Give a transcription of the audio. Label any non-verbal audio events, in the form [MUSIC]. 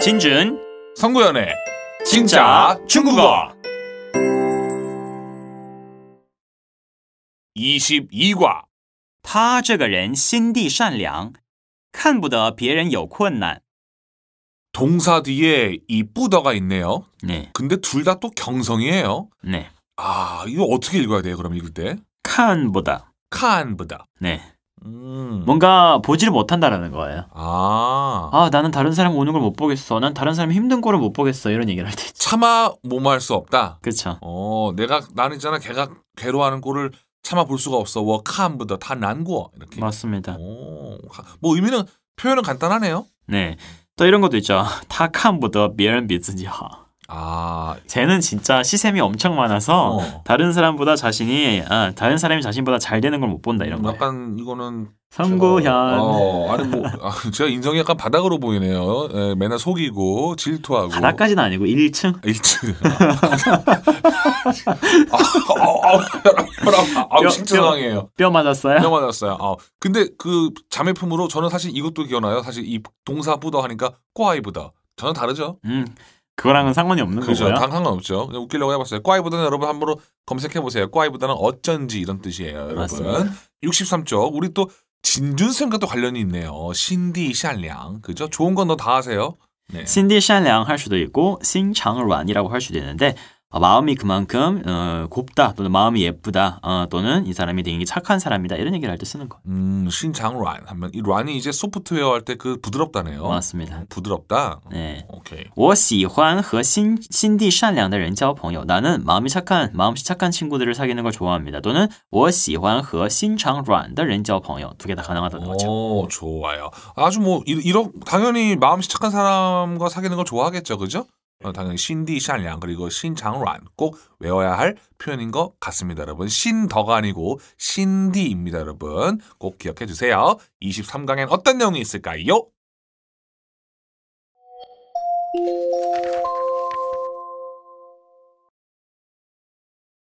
진준 성구연의 진짜 중국어 22과 他这个人心地善良，看不得别人有困难。 동사 뒤에 이쁘더가 있네요. 네. 근데 둘 다 또 경성이에요. 네. 아, 이거 어떻게 읽어야 돼요? 그럼 읽을 때? 칸보다. 칸보다. 네. 음. 뭔가 보지를 못한다라는 거예요. 아. 아, 나는 다른 사람 오는 걸 못 보겠어. 난 다른 사람 힘든 꼴을 못 보겠어. 이런 얘기를 할때 있죠. 뭐뭐수 없다. 그렇죠. 어, 내가 나는 있잖아. 걔가 괴로워하는 꼴을 참아 볼 수가 없어. 워카보다다 난고 이렇게. 맞습니다. 오, 뭐 의미는 표현은 간단하네요. 네. 또 이런 것도 있죠. 타칸보다 [LAUGHS] 미안 비즈니하. 아, 쟤는 진짜 시샘이 엄청 많아서 어. 다른 사람보다 자신이 아, 다른 사람이 자신보다 잘 되는 걸 못 본다 이런 거. 약간 이거는 성구현. 어, 아니 뭐 아, 제가 인성이 약간 바닥으로 보이네요. 예, 맨날 속이고 질투하고. 바닥까지는 아니고 1층. 1층. 아우 진해요뼈 맞았어요? 뼈 맞았어요. 아, 근데 그 자매품으로 저는 사실 이것도 기억나요. 사실 이 동사 부더 하니까 꼬아이보다 전혀 다르죠. 음. 그거랑은 상관이 없는 거죠 그렇죠. 거고요. 상관없죠. 그냥 웃기려고 해봤어요. 꽈이보다는 여러분 함부로 검색해보세요. 꽈이보다는 어쩐지 이런 뜻이에요. 여러분. 맞습니다. 63쪽 우리 또 진준쌤과 또 관련이 있네요. 신디 샬량 그죠? 좋은 건 너다 하세요. 네. 신디 샬량 할 수도 있고 싱창을완이라고 할 수도 있는데 어, 마음이 그만큼 어, 곱다 또는 마음이 예쁘다 어, 또는 이 사람이 되게 착한 사람이다 이런 얘기를 할 때 쓰는 거. 음, 신장란 하면 이 란이 이제 소프트웨어 할 때 그 부드럽다네요. 맞습니다. 부드럽다. 네. 我喜欢和心地善良的人交朋友 나는 마음이 착한, 마음씨 착한 친구들을 사귀는 걸 좋아합니다. 또는 我喜欢和心肠软的人交朋友.두 개 다 가능하다는 거죠. 오, 좋아요. 아주 뭐 이런 당연히 마음씨 착한 사람과 사귀는 걸 좋아하겠죠. 그죠? 어, 당연히 신디샨량 그리고 신장란 꼭 외워야 할 표현인 것 같습니다, 여러분. 신더가 아니고 신디입니다, 여러분. 꼭 기억해 주세요. 23강엔 어떤 내용이 있을까요? Thank you.